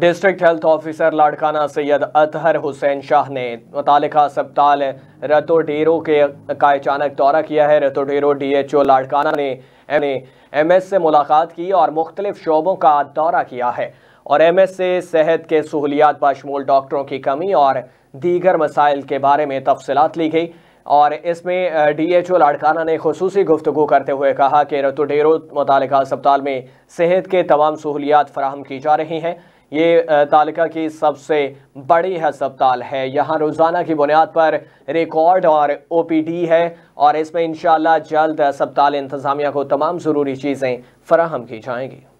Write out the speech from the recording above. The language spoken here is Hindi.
district health officer Larkana Syed Athar Hussain Shah ने मुतल अस्पताल रतो डेरो के का अचानक दौरा किया है Ratodero D H O Larkana ने एम एस से मुलाकात की और मुख्तलिफ शोबों का दौरा किया है और एम एस से सेहत के सहूलियात बशमूल डॉक्टरों की कमी और दीगर मसाइल के बारे में तफसलत ली गई और इसमें डी एच ओ लाड़काना ने खसूस गुफ्तु करते हुए कहा कि रतोडेरो मुतल अस्पताल में सेहत के तमाम सहूलियात फराहम की जा रही हैं ये तालिका की सबसे बड़ी हस्पताल है यहाँ रोज़ाना की बुनियाद पर रिकॉर्ड और ओ पी डी है और इसमें इन जल्द अस्पताल इंतज़ामिया को तमाम ज़रूरी चीज़ें फराहम की जाएंगी